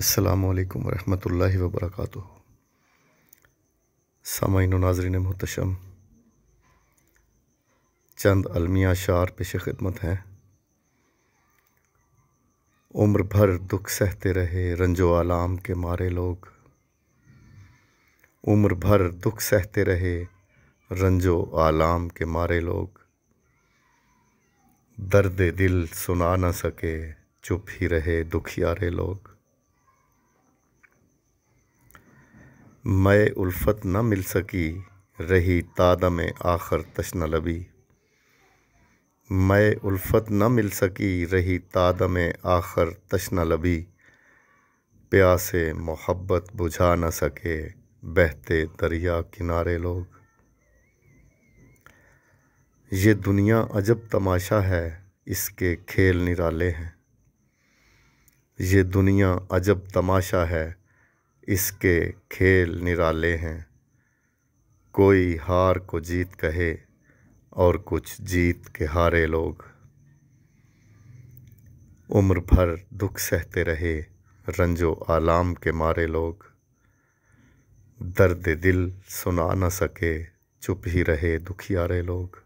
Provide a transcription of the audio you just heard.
असलकम वालेकुम रहमतुल्लाहि सामाइन नाजरीन मोहतशम चंद अलमिया शार पेश खिदमत हैं उम्र भर दुख सहते रहे रंजो आलाम के मारे लोग उम्र भर दुख सहते रहे रंजो आलाम के मारे लोग दर्द दिल सुना न सके चुप ही रहे दुखियारे लोग मैं उल्फत न मिल सकी रही तादम आखर तशन लबी मैं उल्फत न मिल सकी रही तादम आखर तशन लबी प्यासे मोहब्बत बुझा न सके बहते दरिया किनारे लोग ये दुनिया अजब तमाशा है इसके खेल निराले हैं ये दुनिया अजब तमाशा है इसके खेल निराले हैं कोई हार को जीत कहे और कुछ जीत के हारे लोग उम्र भर दुख सहते रहे रंजो आलाम के मारे लोग दर्द दिल सुना न सके चुप ही रहे दुखियारे लोग